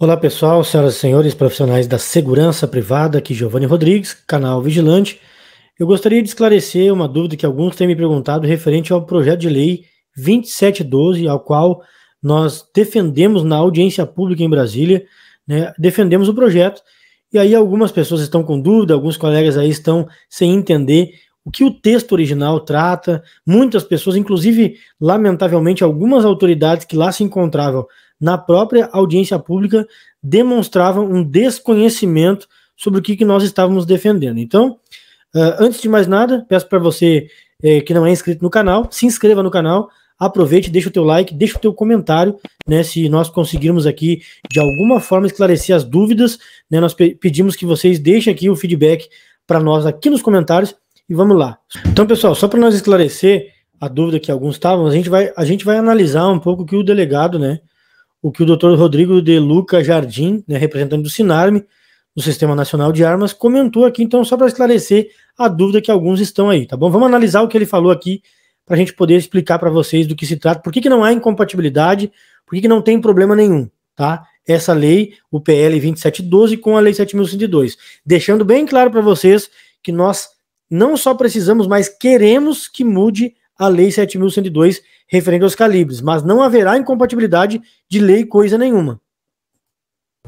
Olá pessoal, senhoras e senhores, profissionais da segurança privada, aqui Giovanni Rodrigues, canal Vigilante. Eu gostaria de esclarecer uma dúvida que alguns têm me perguntado referente ao projeto de lei 2712, ao qual nós defendemos na audiência pública em Brasília, né, defendemos o projeto, e aí algumas pessoas estão com dúvida, alguns colegas aí estão sem entender o que o texto original trata. Muitas pessoas, inclusive, lamentavelmente, algumas autoridades que lá se encontravam, na própria audiência pública demonstravam um desconhecimento sobre o que, que nós estávamos defendendo. Então, ah, antes de mais nada, peço para você eh, que não é inscrito no canal, se inscreva no canal, aproveite, deixa o teu like, deixa o teu comentário, né? Se nós conseguirmos aqui de alguma forma esclarecer as dúvidas, né? Nós pe pedimos que vocês deixem aqui o feedback para nós aqui nos comentários e vamos lá. Então, pessoal, só para nós esclarecer a dúvida que alguns estavam, a gente vai a gente vai analisar um pouco o que o delegado, né? o que o Dr. Rodrigo de Luca Jardim, né, representante do Sinarme, do Sistema Nacional de Armas, comentou aqui, então, só para esclarecer a dúvida que alguns estão aí, tá bom? Vamos analisar o que ele falou aqui para a gente poder explicar para vocês do que se trata, por que, que não há incompatibilidade, por que, que não tem problema nenhum, tá? Essa lei, o PL 2712 com a Lei 7.102, deixando bem claro para vocês que nós não só precisamos, mas queremos que mude a Lei 7.102 referente aos calibres, mas não haverá incompatibilidade de lei coisa nenhuma.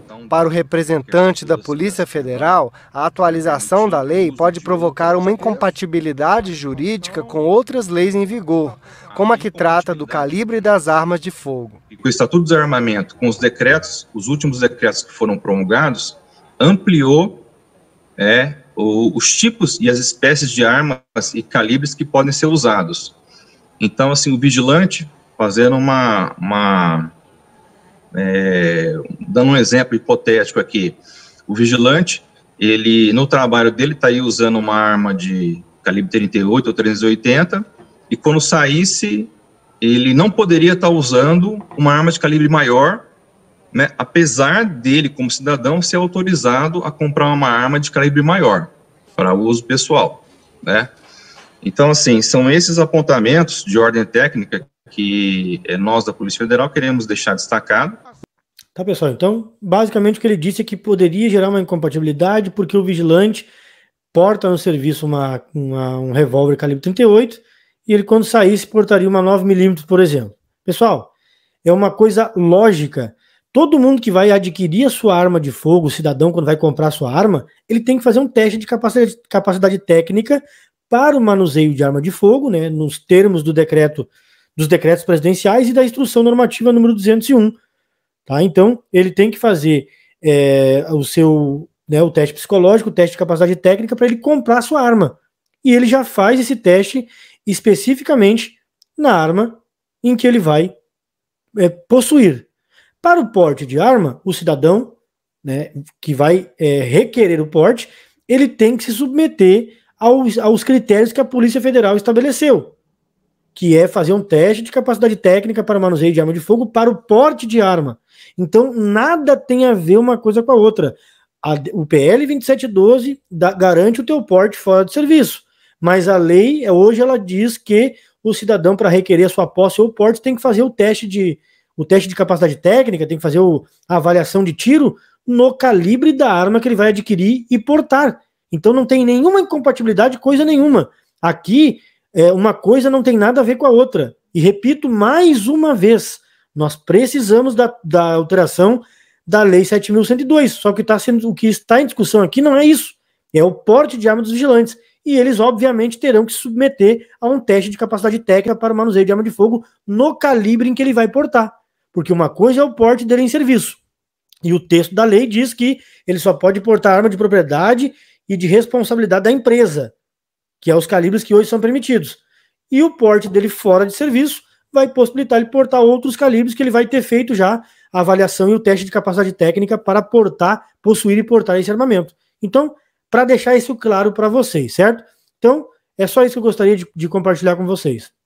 Então, para o representante da Polícia Federal, a atualização da lei pode provocar uma incompatibilidade jurídica com outras leis em vigor, como a que trata do calibre das armas de fogo. O Estatuto do Armamento, com os decretos, os últimos decretos que foram promulgados, ampliou é, os tipos e as espécies de armas e calibres que podem ser usados. Então, assim, o vigilante, fazendo uma. uma é, dando um exemplo hipotético aqui, o vigilante, ele no trabalho dele está aí usando uma arma de calibre 38 ou 380, e quando saísse, ele não poderia estar tá usando uma arma de calibre maior né, apesar dele, como cidadão, ser autorizado a comprar uma arma de calibre maior para uso pessoal. Né? Então, assim, são esses apontamentos de ordem técnica que eh, nós da Polícia Federal queremos deixar destacado. Tá, pessoal. Então, basicamente o que ele disse é que poderia gerar uma incompatibilidade porque o vigilante porta no serviço uma, uma um revólver calibre 38 e ele, quando saísse, portaria uma 9mm, por exemplo. Pessoal, é uma coisa lógica. Todo mundo que vai adquirir a sua arma de fogo, o cidadão, quando vai comprar a sua arma, ele tem que fazer um teste de capacidade, capacidade técnica para o manuseio de arma de fogo, né, nos termos do decreto dos decretos presidenciais e da instrução normativa número 201. Tá? Então, ele tem que fazer é, o seu né, o teste psicológico, o teste de capacidade técnica para ele comprar a sua arma. E ele já faz esse teste especificamente na arma em que ele vai é, possuir. Para o porte de arma, o cidadão né, que vai é, requerer o porte, ele tem que se submeter aos, aos critérios que a Polícia Federal estabeleceu, que é fazer um teste de capacidade técnica para manuseio de arma de fogo para o porte de arma. Então, nada tem a ver uma coisa com a outra. A, o PL 2712 da, garante o teu porte fora de serviço, mas a lei é, hoje ela diz que o cidadão para requerer a sua posse ou porte tem que fazer o teste de o teste de capacidade técnica, tem que fazer o, a avaliação de tiro no calibre da arma que ele vai adquirir e portar. Então não tem nenhuma incompatibilidade, coisa nenhuma. Aqui, é, uma coisa não tem nada a ver com a outra. E repito mais uma vez, nós precisamos da, da alteração da Lei 7.102. Só que tá sendo, o que está em discussão aqui não é isso. É o porte de arma dos vigilantes. E eles, obviamente, terão que se submeter a um teste de capacidade técnica para o manuseio de arma de fogo no calibre em que ele vai portar. Porque uma coisa é o porte dele em serviço. E o texto da lei diz que ele só pode portar arma de propriedade e de responsabilidade da empresa, que é os calibres que hoje são permitidos. E o porte dele fora de serviço vai possibilitar ele portar outros calibres que ele vai ter feito já a avaliação e o teste de capacidade técnica para portar, possuir e portar esse armamento. Então, para deixar isso claro para vocês, certo? Então, é só isso que eu gostaria de, de compartilhar com vocês.